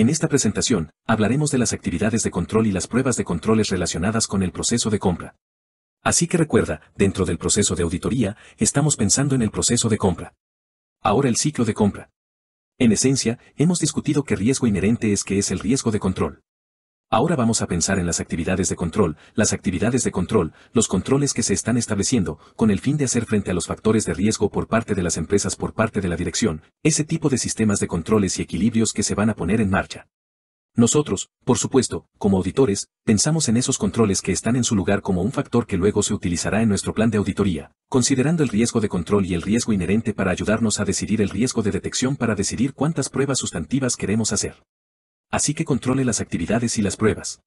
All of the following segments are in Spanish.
En esta presentación, hablaremos de las actividades de control y las pruebas de controles relacionadas con el proceso de compra. Así que recuerda, dentro del proceso de auditoría, estamos pensando en el proceso de compra. Ahora el ciclo de compra. En esencia, hemos discutido qué riesgo inherente es que es el riesgo de control. Ahora vamos a pensar en las actividades de control, las actividades de control, los controles que se están estableciendo, con el fin de hacer frente a los factores de riesgo por parte de las empresas por parte de la dirección, ese tipo de sistemas de controles y equilibrios que se van a poner en marcha. Nosotros, por supuesto, como auditores, pensamos en esos controles que están en su lugar como un factor que luego se utilizará en nuestro plan de auditoría, considerando el riesgo de control y el riesgo inherente para ayudarnos a decidir el riesgo de detección para decidir cuántas pruebas sustantivas queremos hacer así que controle las actividades y las pruebas.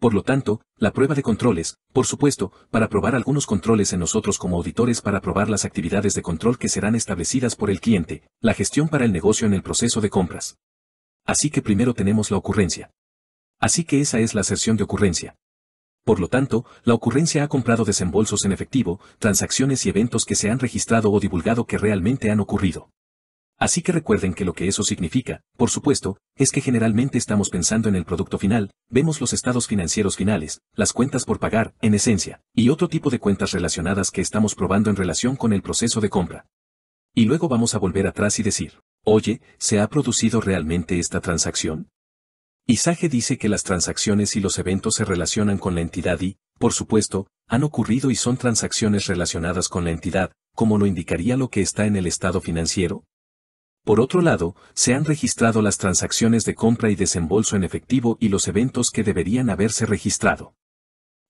Por lo tanto, la prueba de controles, por supuesto, para probar algunos controles en nosotros como auditores para probar las actividades de control que serán establecidas por el cliente, la gestión para el negocio en el proceso de compras. Así que primero tenemos la ocurrencia. Así que esa es la aserción de ocurrencia. Por lo tanto, la ocurrencia ha comprado desembolsos en efectivo, transacciones y eventos que se han registrado o divulgado que realmente han ocurrido. Así que recuerden que lo que eso significa, por supuesto, es que generalmente estamos pensando en el producto final, vemos los estados financieros finales, las cuentas por pagar, en esencia, y otro tipo de cuentas relacionadas que estamos probando en relación con el proceso de compra. Y luego vamos a volver atrás y decir, oye, ¿se ha producido realmente esta transacción? Isaje dice que las transacciones y los eventos se relacionan con la entidad y, por supuesto, han ocurrido y son transacciones relacionadas con la entidad, como lo indicaría lo que está en el estado financiero, por otro lado, se han registrado las transacciones de compra y desembolso en efectivo y los eventos que deberían haberse registrado.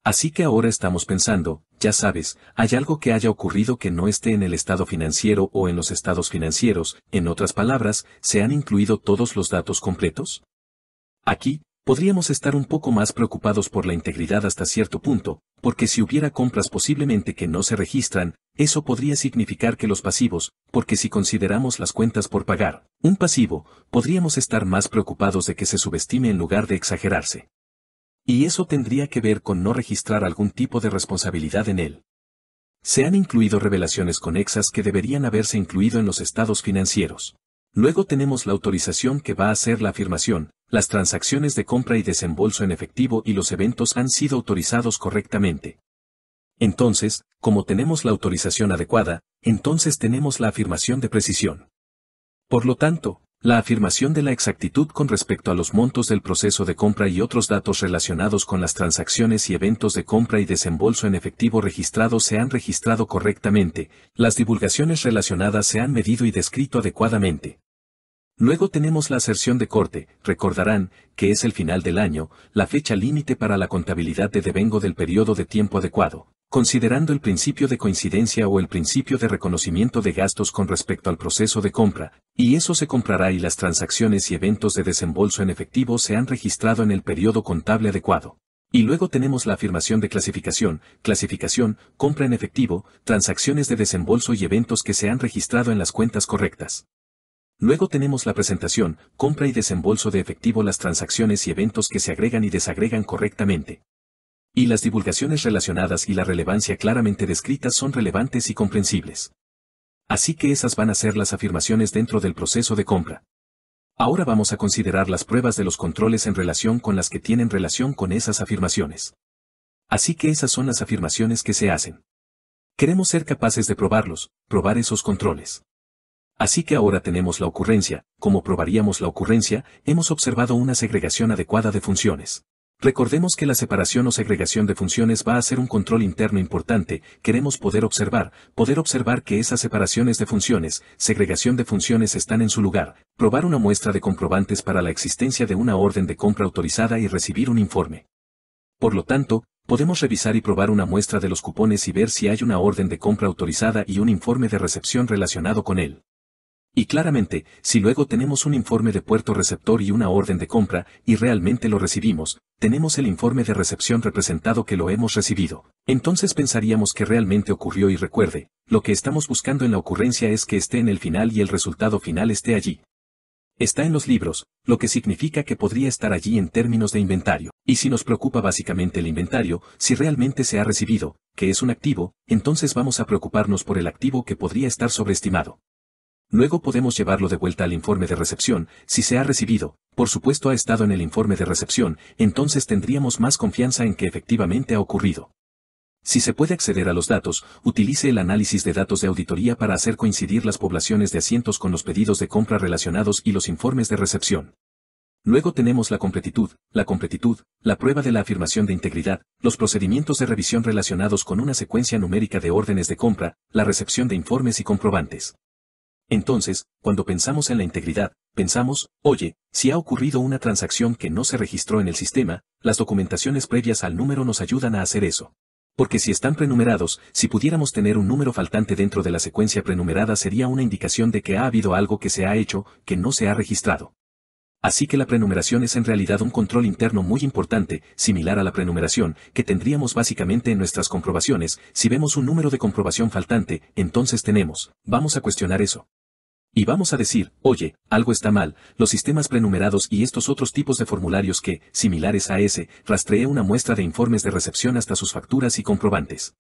Así que ahora estamos pensando, ya sabes, hay algo que haya ocurrido que no esté en el estado financiero o en los estados financieros, en otras palabras, ¿se han incluido todos los datos completos? Aquí, podríamos estar un poco más preocupados por la integridad hasta cierto punto, porque si hubiera compras posiblemente que no se registran, eso podría significar que los pasivos, porque si consideramos las cuentas por pagar, un pasivo, podríamos estar más preocupados de que se subestime en lugar de exagerarse. Y eso tendría que ver con no registrar algún tipo de responsabilidad en él. Se han incluido revelaciones conexas que deberían haberse incluido en los estados financieros. Luego tenemos la autorización que va a hacer la afirmación, las transacciones de compra y desembolso en efectivo y los eventos han sido autorizados correctamente. Entonces, como tenemos la autorización adecuada, entonces tenemos la afirmación de precisión. Por lo tanto, la afirmación de la exactitud con respecto a los montos del proceso de compra y otros datos relacionados con las transacciones y eventos de compra y desembolso en efectivo registrados se han registrado correctamente, las divulgaciones relacionadas se han medido y descrito adecuadamente. Luego tenemos la aserción de corte, recordarán, que es el final del año, la fecha límite para la contabilidad de devengo del periodo de tiempo adecuado, considerando el principio de coincidencia o el principio de reconocimiento de gastos con respecto al proceso de compra, y eso se comprará y las transacciones y eventos de desembolso en efectivo se han registrado en el periodo contable adecuado. Y luego tenemos la afirmación de clasificación, clasificación, compra en efectivo, transacciones de desembolso y eventos que se han registrado en las cuentas correctas. Luego tenemos la presentación, compra y desembolso de efectivo las transacciones y eventos que se agregan y desagregan correctamente y las divulgaciones relacionadas y la relevancia claramente descritas son relevantes y comprensibles. Así que esas van a ser las afirmaciones dentro del proceso de compra. Ahora vamos a considerar las pruebas de los controles en relación con las que tienen relación con esas afirmaciones. Así que esas son las afirmaciones que se hacen. Queremos ser capaces de probarlos, probar esos controles. Así que ahora tenemos la ocurrencia, como probaríamos la ocurrencia, hemos observado una segregación adecuada de funciones. Recordemos que la separación o segregación de funciones va a ser un control interno importante, queremos poder observar, poder observar que esas separaciones de funciones, segregación de funciones están en su lugar, probar una muestra de comprobantes para la existencia de una orden de compra autorizada y recibir un informe. Por lo tanto, podemos revisar y probar una muestra de los cupones y ver si hay una orden de compra autorizada y un informe de recepción relacionado con él. Y claramente, si luego tenemos un informe de puerto receptor y una orden de compra, y realmente lo recibimos, tenemos el informe de recepción representado que lo hemos recibido. Entonces pensaríamos que realmente ocurrió y recuerde, lo que estamos buscando en la ocurrencia es que esté en el final y el resultado final esté allí. Está en los libros, lo que significa que podría estar allí en términos de inventario. Y si nos preocupa básicamente el inventario, si realmente se ha recibido, que es un activo, entonces vamos a preocuparnos por el activo que podría estar sobreestimado. Luego podemos llevarlo de vuelta al informe de recepción, si se ha recibido, por supuesto ha estado en el informe de recepción, entonces tendríamos más confianza en que efectivamente ha ocurrido. Si se puede acceder a los datos, utilice el análisis de datos de auditoría para hacer coincidir las poblaciones de asientos con los pedidos de compra relacionados y los informes de recepción. Luego tenemos la completitud, la completitud, la prueba de la afirmación de integridad, los procedimientos de revisión relacionados con una secuencia numérica de órdenes de compra, la recepción de informes y comprobantes. Entonces, cuando pensamos en la integridad, pensamos, oye, si ha ocurrido una transacción que no se registró en el sistema, las documentaciones previas al número nos ayudan a hacer eso. Porque si están prenumerados, si pudiéramos tener un número faltante dentro de la secuencia prenumerada sería una indicación de que ha habido algo que se ha hecho, que no se ha registrado. Así que la prenumeración es en realidad un control interno muy importante, similar a la prenumeración, que tendríamos básicamente en nuestras comprobaciones, si vemos un número de comprobación faltante, entonces tenemos, vamos a cuestionar eso. Y vamos a decir, oye, algo está mal, los sistemas prenumerados y estos otros tipos de formularios que, similares a ese, rastreé una muestra de informes de recepción hasta sus facturas y comprobantes.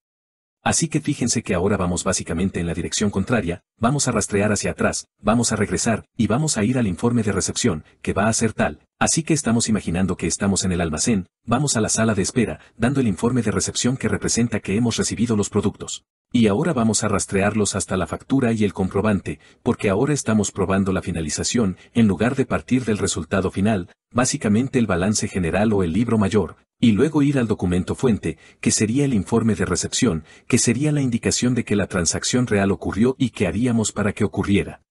Así que fíjense que ahora vamos básicamente en la dirección contraria, vamos a rastrear hacia atrás, vamos a regresar, y vamos a ir al informe de recepción, que va a ser tal, Así que estamos imaginando que estamos en el almacén, vamos a la sala de espera, dando el informe de recepción que representa que hemos recibido los productos. Y ahora vamos a rastrearlos hasta la factura y el comprobante, porque ahora estamos probando la finalización, en lugar de partir del resultado final, básicamente el balance general o el libro mayor, y luego ir al documento fuente, que sería el informe de recepción, que sería la indicación de que la transacción real ocurrió y que haríamos para que ocurriera.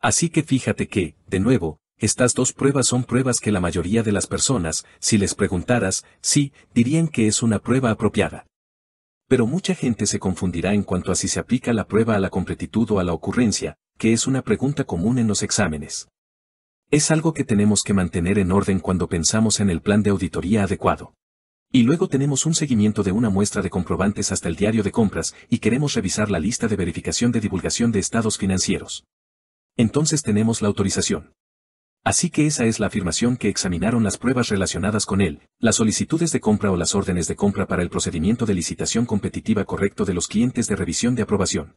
Así que fíjate que, de nuevo, estas dos pruebas son pruebas que la mayoría de las personas, si les preguntaras, sí, dirían que es una prueba apropiada. Pero mucha gente se confundirá en cuanto a si se aplica la prueba a la completitud o a la ocurrencia, que es una pregunta común en los exámenes. Es algo que tenemos que mantener en orden cuando pensamos en el plan de auditoría adecuado. Y luego tenemos un seguimiento de una muestra de comprobantes hasta el diario de compras y queremos revisar la lista de verificación de divulgación de estados financieros. Entonces tenemos la autorización. Así que esa es la afirmación que examinaron las pruebas relacionadas con él, las solicitudes de compra o las órdenes de compra para el procedimiento de licitación competitiva correcto de los clientes de revisión de aprobación.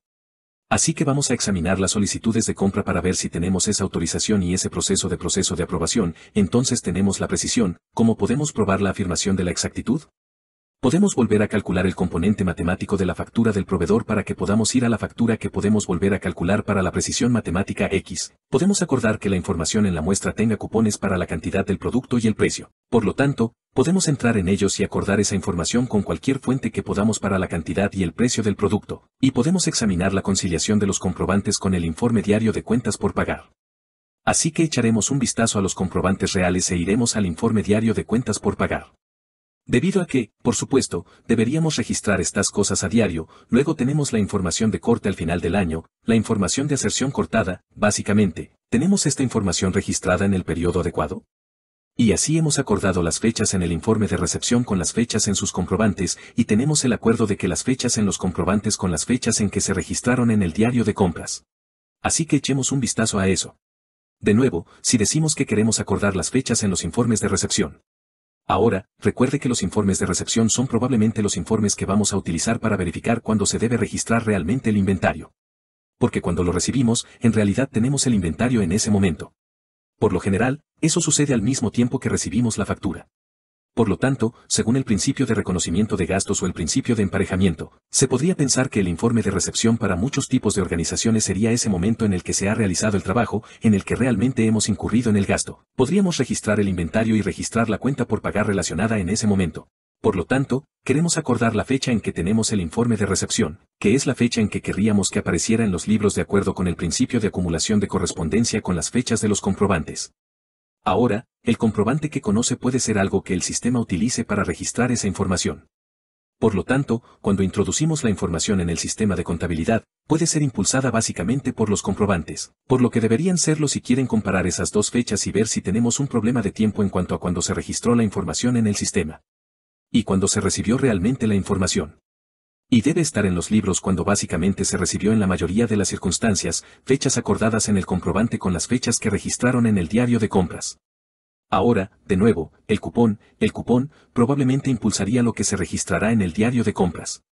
Así que vamos a examinar las solicitudes de compra para ver si tenemos esa autorización y ese proceso de proceso de aprobación, entonces tenemos la precisión, ¿cómo podemos probar la afirmación de la exactitud? Podemos volver a calcular el componente matemático de la factura del proveedor para que podamos ir a la factura que podemos volver a calcular para la precisión matemática X. Podemos acordar que la información en la muestra tenga cupones para la cantidad del producto y el precio. Por lo tanto, podemos entrar en ellos y acordar esa información con cualquier fuente que podamos para la cantidad y el precio del producto, y podemos examinar la conciliación de los comprobantes con el informe diario de cuentas por pagar. Así que echaremos un vistazo a los comprobantes reales e iremos al informe diario de cuentas por pagar. Debido a que, por supuesto, deberíamos registrar estas cosas a diario, luego tenemos la información de corte al final del año, la información de aserción cortada, básicamente, ¿tenemos esta información registrada en el periodo adecuado? Y así hemos acordado las fechas en el informe de recepción con las fechas en sus comprobantes y tenemos el acuerdo de que las fechas en los comprobantes con las fechas en que se registraron en el diario de compras. Así que echemos un vistazo a eso. De nuevo, si decimos que queremos acordar las fechas en los informes de recepción. Ahora, recuerde que los informes de recepción son probablemente los informes que vamos a utilizar para verificar cuándo se debe registrar realmente el inventario. Porque cuando lo recibimos, en realidad tenemos el inventario en ese momento. Por lo general, eso sucede al mismo tiempo que recibimos la factura. Por lo tanto, según el principio de reconocimiento de gastos o el principio de emparejamiento, se podría pensar que el informe de recepción para muchos tipos de organizaciones sería ese momento en el que se ha realizado el trabajo, en el que realmente hemos incurrido en el gasto. Podríamos registrar el inventario y registrar la cuenta por pagar relacionada en ese momento. Por lo tanto, queremos acordar la fecha en que tenemos el informe de recepción, que es la fecha en que querríamos que apareciera en los libros de acuerdo con el principio de acumulación de correspondencia con las fechas de los comprobantes. Ahora, el comprobante que conoce puede ser algo que el sistema utilice para registrar esa información. Por lo tanto, cuando introducimos la información en el sistema de contabilidad, puede ser impulsada básicamente por los comprobantes, por lo que deberían serlo si quieren comparar esas dos fechas y ver si tenemos un problema de tiempo en cuanto a cuando se registró la información en el sistema. Y cuando se recibió realmente la información y debe estar en los libros cuando básicamente se recibió en la mayoría de las circunstancias, fechas acordadas en el comprobante con las fechas que registraron en el diario de compras. Ahora, de nuevo, el cupón, el cupón, probablemente impulsaría lo que se registrará en el diario de compras.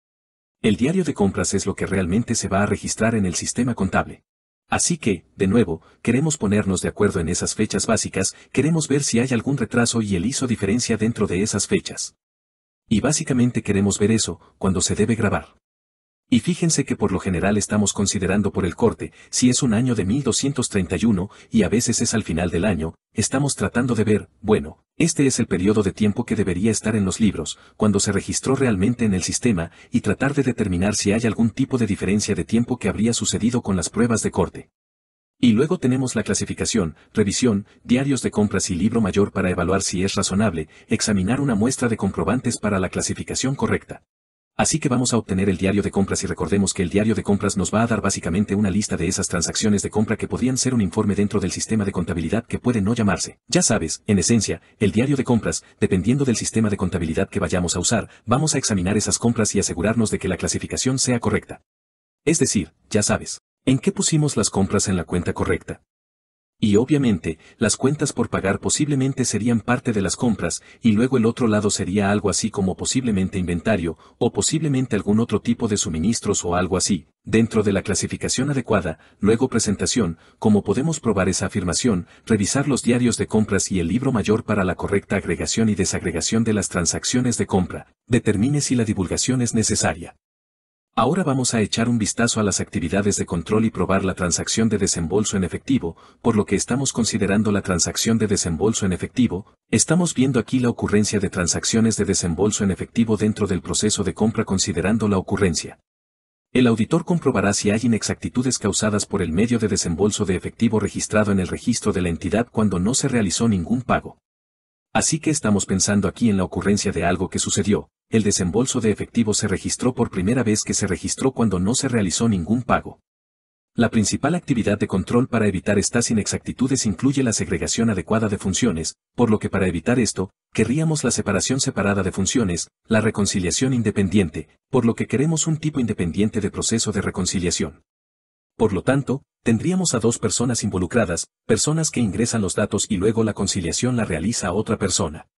El diario de compras es lo que realmente se va a registrar en el sistema contable. Así que, de nuevo, queremos ponernos de acuerdo en esas fechas básicas, queremos ver si hay algún retraso y el hizo diferencia dentro de esas fechas. Y básicamente queremos ver eso, cuando se debe grabar. Y fíjense que por lo general estamos considerando por el corte, si es un año de 1231, y a veces es al final del año, estamos tratando de ver, bueno, este es el periodo de tiempo que debería estar en los libros, cuando se registró realmente en el sistema, y tratar de determinar si hay algún tipo de diferencia de tiempo que habría sucedido con las pruebas de corte. Y luego tenemos la clasificación, revisión, diarios de compras y libro mayor para evaluar si es razonable, examinar una muestra de comprobantes para la clasificación correcta. Así que vamos a obtener el diario de compras y recordemos que el diario de compras nos va a dar básicamente una lista de esas transacciones de compra que podrían ser un informe dentro del sistema de contabilidad que puede no llamarse. Ya sabes, en esencia, el diario de compras, dependiendo del sistema de contabilidad que vayamos a usar, vamos a examinar esas compras y asegurarnos de que la clasificación sea correcta. Es decir, ya sabes. ¿En qué pusimos las compras en la cuenta correcta? Y obviamente, las cuentas por pagar posiblemente serían parte de las compras, y luego el otro lado sería algo así como posiblemente inventario, o posiblemente algún otro tipo de suministros o algo así, dentro de la clasificación adecuada, luego presentación, como podemos probar esa afirmación, revisar los diarios de compras y el libro mayor para la correcta agregación y desagregación de las transacciones de compra, determine si la divulgación es necesaria. Ahora vamos a echar un vistazo a las actividades de control y probar la transacción de desembolso en efectivo, por lo que estamos considerando la transacción de desembolso en efectivo, estamos viendo aquí la ocurrencia de transacciones de desembolso en efectivo dentro del proceso de compra considerando la ocurrencia. El auditor comprobará si hay inexactitudes causadas por el medio de desembolso de efectivo registrado en el registro de la entidad cuando no se realizó ningún pago. Así que estamos pensando aquí en la ocurrencia de algo que sucedió, el desembolso de efectivo se registró por primera vez que se registró cuando no se realizó ningún pago. La principal actividad de control para evitar estas inexactitudes incluye la segregación adecuada de funciones, por lo que para evitar esto, querríamos la separación separada de funciones, la reconciliación independiente, por lo que queremos un tipo independiente de proceso de reconciliación. Por lo tanto, tendríamos a dos personas involucradas, personas que ingresan los datos y luego la conciliación la realiza otra persona.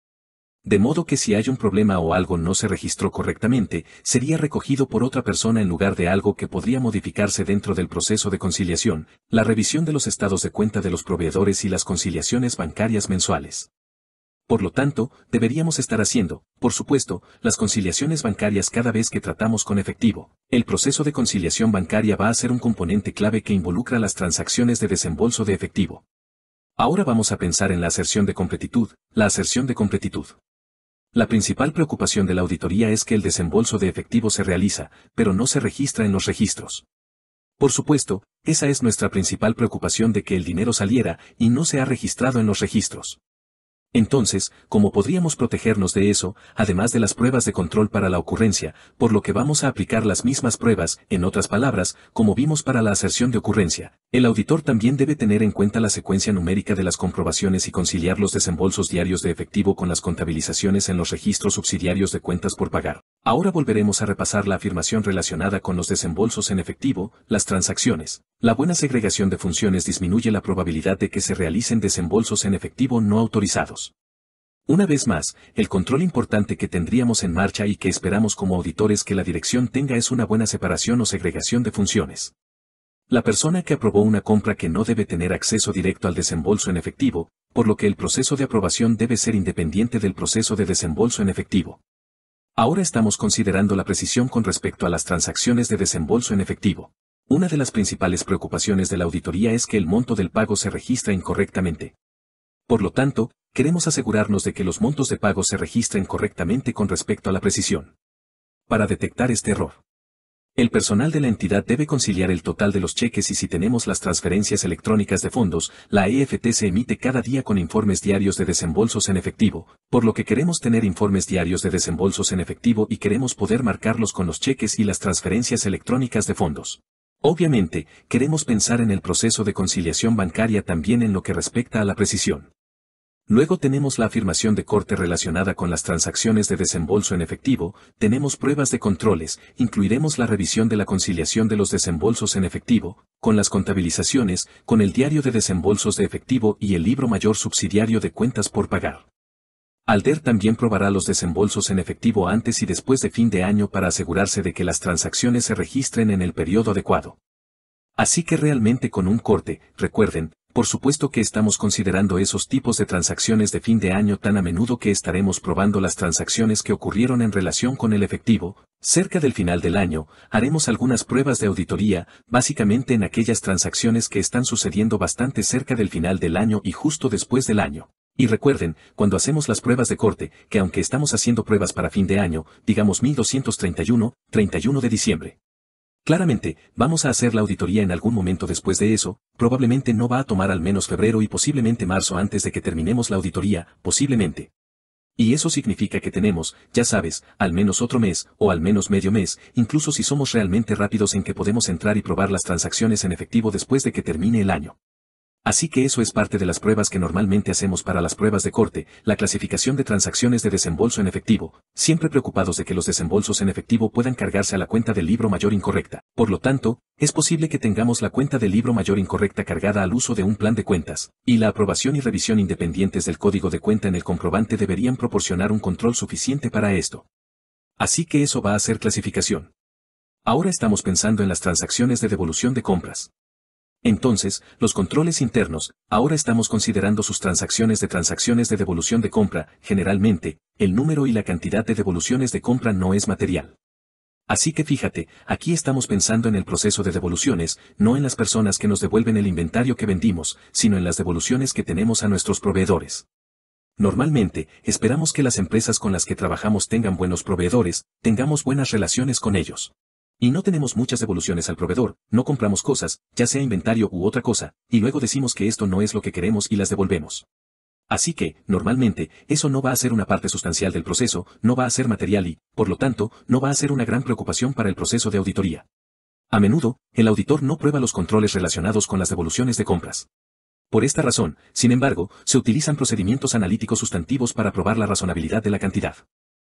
De modo que si hay un problema o algo no se registró correctamente, sería recogido por otra persona en lugar de algo que podría modificarse dentro del proceso de conciliación, la revisión de los estados de cuenta de los proveedores y las conciliaciones bancarias mensuales. Por lo tanto, deberíamos estar haciendo, por supuesto, las conciliaciones bancarias cada vez que tratamos con efectivo. El proceso de conciliación bancaria va a ser un componente clave que involucra las transacciones de desembolso de efectivo. Ahora vamos a pensar en la aserción de completitud, la aserción de completitud. La principal preocupación de la auditoría es que el desembolso de efectivo se realiza, pero no se registra en los registros. Por supuesto, esa es nuestra principal preocupación de que el dinero saliera y no se ha registrado en los registros. Entonces, ¿cómo podríamos protegernos de eso, además de las pruebas de control para la ocurrencia, por lo que vamos a aplicar las mismas pruebas, en otras palabras, como vimos para la aserción de ocurrencia? El auditor también debe tener en cuenta la secuencia numérica de las comprobaciones y conciliar los desembolsos diarios de efectivo con las contabilizaciones en los registros subsidiarios de cuentas por pagar. Ahora volveremos a repasar la afirmación relacionada con los desembolsos en efectivo, las transacciones. La buena segregación de funciones disminuye la probabilidad de que se realicen desembolsos en efectivo no autorizados. Una vez más, el control importante que tendríamos en marcha y que esperamos como auditores que la dirección tenga es una buena separación o segregación de funciones. La persona que aprobó una compra que no debe tener acceso directo al desembolso en efectivo, por lo que el proceso de aprobación debe ser independiente del proceso de desembolso en efectivo. Ahora estamos considerando la precisión con respecto a las transacciones de desembolso en efectivo. Una de las principales preocupaciones de la auditoría es que el monto del pago se registra incorrectamente. Por lo tanto, queremos asegurarnos de que los montos de pago se registren correctamente con respecto a la precisión. Para detectar este error, el personal de la entidad debe conciliar el total de los cheques y si tenemos las transferencias electrónicas de fondos, la EFT se emite cada día con informes diarios de desembolsos en efectivo, por lo que queremos tener informes diarios de desembolsos en efectivo y queremos poder marcarlos con los cheques y las transferencias electrónicas de fondos. Obviamente, queremos pensar en el proceso de conciliación bancaria también en lo que respecta a la precisión. Luego tenemos la afirmación de corte relacionada con las transacciones de desembolso en efectivo, tenemos pruebas de controles, incluiremos la revisión de la conciliación de los desembolsos en efectivo, con las contabilizaciones, con el diario de desembolsos de efectivo y el libro mayor subsidiario de cuentas por pagar. Alder también probará los desembolsos en efectivo antes y después de fin de año para asegurarse de que las transacciones se registren en el periodo adecuado. Así que realmente con un corte, recuerden, por supuesto que estamos considerando esos tipos de transacciones de fin de año tan a menudo que estaremos probando las transacciones que ocurrieron en relación con el efectivo. Cerca del final del año, haremos algunas pruebas de auditoría, básicamente en aquellas transacciones que están sucediendo bastante cerca del final del año y justo después del año. Y recuerden, cuando hacemos las pruebas de corte, que aunque estamos haciendo pruebas para fin de año, digamos 1231, 31 de diciembre. Claramente, vamos a hacer la auditoría en algún momento después de eso, probablemente no va a tomar al menos febrero y posiblemente marzo antes de que terminemos la auditoría, posiblemente. Y eso significa que tenemos, ya sabes, al menos otro mes, o al menos medio mes, incluso si somos realmente rápidos en que podemos entrar y probar las transacciones en efectivo después de que termine el año. Así que eso es parte de las pruebas que normalmente hacemos para las pruebas de corte, la clasificación de transacciones de desembolso en efectivo, siempre preocupados de que los desembolsos en efectivo puedan cargarse a la cuenta del libro mayor incorrecta. Por lo tanto, es posible que tengamos la cuenta del libro mayor incorrecta cargada al uso de un plan de cuentas, y la aprobación y revisión independientes del código de cuenta en el comprobante deberían proporcionar un control suficiente para esto. Así que eso va a ser clasificación. Ahora estamos pensando en las transacciones de devolución de compras. Entonces, los controles internos, ahora estamos considerando sus transacciones de transacciones de devolución de compra, generalmente, el número y la cantidad de devoluciones de compra no es material. Así que fíjate, aquí estamos pensando en el proceso de devoluciones, no en las personas que nos devuelven el inventario que vendimos, sino en las devoluciones que tenemos a nuestros proveedores. Normalmente, esperamos que las empresas con las que trabajamos tengan buenos proveedores, tengamos buenas relaciones con ellos. Y no tenemos muchas devoluciones al proveedor, no compramos cosas, ya sea inventario u otra cosa, y luego decimos que esto no es lo que queremos y las devolvemos. Así que, normalmente, eso no va a ser una parte sustancial del proceso, no va a ser material y, por lo tanto, no va a ser una gran preocupación para el proceso de auditoría. A menudo, el auditor no prueba los controles relacionados con las devoluciones de compras. Por esta razón, sin embargo, se utilizan procedimientos analíticos sustantivos para probar la razonabilidad de la cantidad.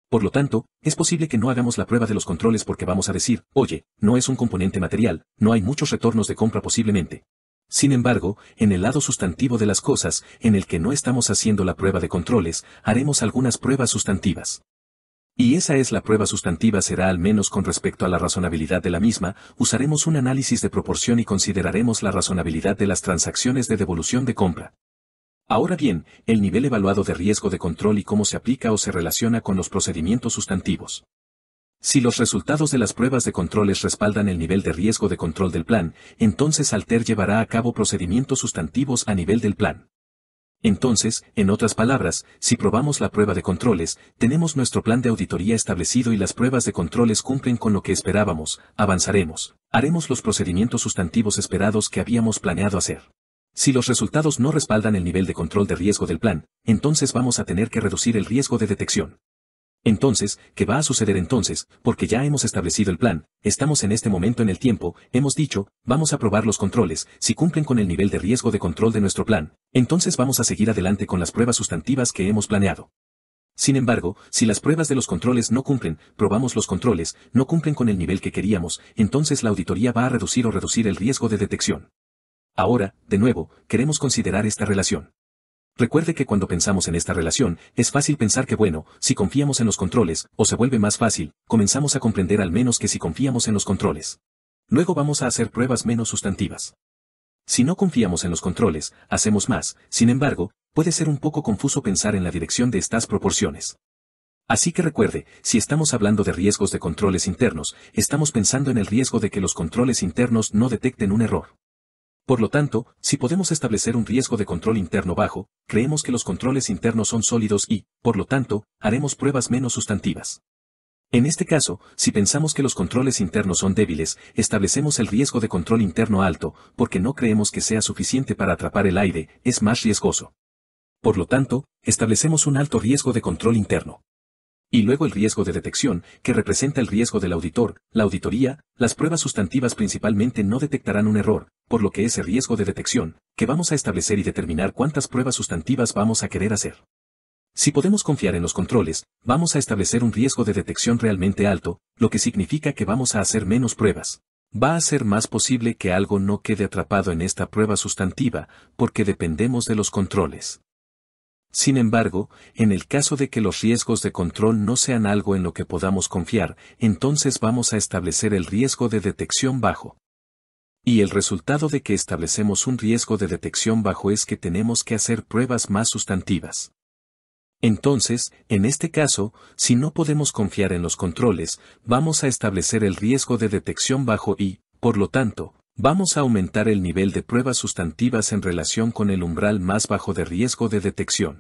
Por lo tanto, es posible que no hagamos la prueba de los controles porque vamos a decir, oye, no es un componente material, no hay muchos retornos de compra posiblemente. Sin embargo, en el lado sustantivo de las cosas, en el que no estamos haciendo la prueba de controles, haremos algunas pruebas sustantivas. Y esa es la prueba sustantiva será al menos con respecto a la razonabilidad de la misma, usaremos un análisis de proporción y consideraremos la razonabilidad de las transacciones de devolución de compra. Ahora bien, el nivel evaluado de riesgo de control y cómo se aplica o se relaciona con los procedimientos sustantivos. Si los resultados de las pruebas de controles respaldan el nivel de riesgo de control del plan, entonces Alter llevará a cabo procedimientos sustantivos a nivel del plan. Entonces, en otras palabras, si probamos la prueba de controles, tenemos nuestro plan de auditoría establecido y las pruebas de controles cumplen con lo que esperábamos, avanzaremos, haremos los procedimientos sustantivos esperados que habíamos planeado hacer. Si los resultados no respaldan el nivel de control de riesgo del plan, entonces vamos a tener que reducir el riesgo de detección. Entonces, ¿qué va a suceder entonces? Porque ya hemos establecido el plan, estamos en este momento en el tiempo, hemos dicho, vamos a probar los controles, si cumplen con el nivel de riesgo de control de nuestro plan, entonces vamos a seguir adelante con las pruebas sustantivas que hemos planeado. Sin embargo, si las pruebas de los controles no cumplen, probamos los controles, no cumplen con el nivel que queríamos, entonces la auditoría va a reducir o reducir el riesgo de detección. Ahora, de nuevo, queremos considerar esta relación. Recuerde que cuando pensamos en esta relación, es fácil pensar que bueno, si confiamos en los controles, o se vuelve más fácil, comenzamos a comprender al menos que si confiamos en los controles. Luego vamos a hacer pruebas menos sustantivas. Si no confiamos en los controles, hacemos más, sin embargo, puede ser un poco confuso pensar en la dirección de estas proporciones. Así que recuerde, si estamos hablando de riesgos de controles internos, estamos pensando en el riesgo de que los controles internos no detecten un error. Por lo tanto, si podemos establecer un riesgo de control interno bajo, creemos que los controles internos son sólidos y, por lo tanto, haremos pruebas menos sustantivas. En este caso, si pensamos que los controles internos son débiles, establecemos el riesgo de control interno alto, porque no creemos que sea suficiente para atrapar el aire, es más riesgoso. Por lo tanto, establecemos un alto riesgo de control interno. Y luego el riesgo de detección, que representa el riesgo del auditor, la auditoría, las pruebas sustantivas principalmente no detectarán un error, por lo que ese riesgo de detección, que vamos a establecer y determinar cuántas pruebas sustantivas vamos a querer hacer. Si podemos confiar en los controles, vamos a establecer un riesgo de detección realmente alto, lo que significa que vamos a hacer menos pruebas. Va a ser más posible que algo no quede atrapado en esta prueba sustantiva, porque dependemos de los controles. Sin embargo, en el caso de que los riesgos de control no sean algo en lo que podamos confiar, entonces vamos a establecer el riesgo de detección bajo. Y el resultado de que establecemos un riesgo de detección bajo es que tenemos que hacer pruebas más sustantivas. Entonces, en este caso, si no podemos confiar en los controles, vamos a establecer el riesgo de detección bajo y, por lo tanto, Vamos a aumentar el nivel de pruebas sustantivas en relación con el umbral más bajo de riesgo de detección.